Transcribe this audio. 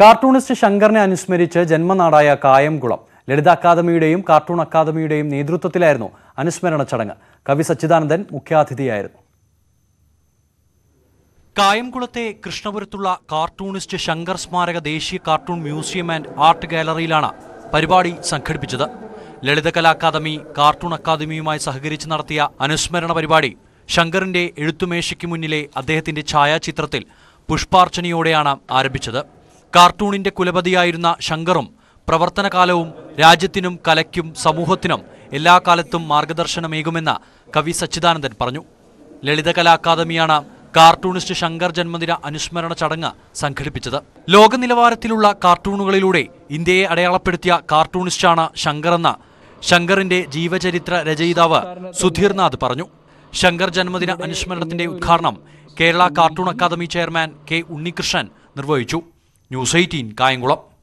cartoonist ശങ്കറിനെ അനുസ്മരിച്ച് ജന്മനാടായ കായംകുളം ലളിത അക്കാദമിയുടെയും cartoon അക്കാദമിയുടെയും നേതൃത്വത്തിലായിരുന്നു അനുസ്മരണ ചടങ്ങ് കവി സച്ചിദാനന്ദൻ മുഖ്യാതിഥിയായിരുന്നു കായംകുളത്തെ കൃഷ്ണപുരത്തുള്ള കാർട്ടൂണിസ്റ്റ് ശങ്കർ സ്മാരക ദേശീയ കാർട്ടൂൺ മ്യൂസിയം ആൻഡ് ആർട്ട് ഗാലറിയിലാണ് പരിപാടി സംഘടിപ്പിച്ചത് ലളിതകലാ അക്കാദമി കാർട്ടൂൺ അക്കാദമിയുമായി സഹകരിച്ച് നടത്തിയ അനുസ്മരണ പരിപാടി ശങ്കറിന്റെ എഴുത്തുമേശയ്ക്ക് മുന്നിലെ അദ്ദേഹത്തിന്റെ ഛായാചിത്രത്തിൽ പുഷ്പാർച്ചനയോടെയാണ് ആരംഭിച്ചത് കാർട്ടൂണിന്റെ കുലപതിയായിരുന്ന ശങ്കറും പ്രവർത്തനകാലവും രാജ്യത്തിനും കലയ്ക്കും സമൂഹത്തിനും എല്ലാ കാലത്തും മാർഗദർശനമേകുമെന്ന് കവി സച്ചിദാനന്ദൻ പറഞ്ഞു ലളിതകലാ അക്കാദമിയാണ് കാർട്ടൂണിസ്റ്റ് ശങ്കർ ജന്മദിന അനുസ്മരണ ചടങ്ങ് സംഘടിപ്പിച്ചത് ലോക നിലവാരത്തിലുള്ള കാർട്ടൂണുകളിലൂടെ ഇന്ത്യയെ അടയാളപ്പെടുത്തിയ കാർട്ടൂണിസ്റ്റാണ് ശങ്കർ എന്ന ശങ്കറിന്റെ ജീവചരിത്ര രചയിതാവ് സുധീർനാഥ് പറഞ്ഞു ശങ്കർ ജന്മദിന അനുസ്മരണത്തിന്റെ ഉദ്ഘാടനം Kerala cartoon academy chairman K Unnikrishnan നിർവഹിച്ചു nhu xây tin kai ngulap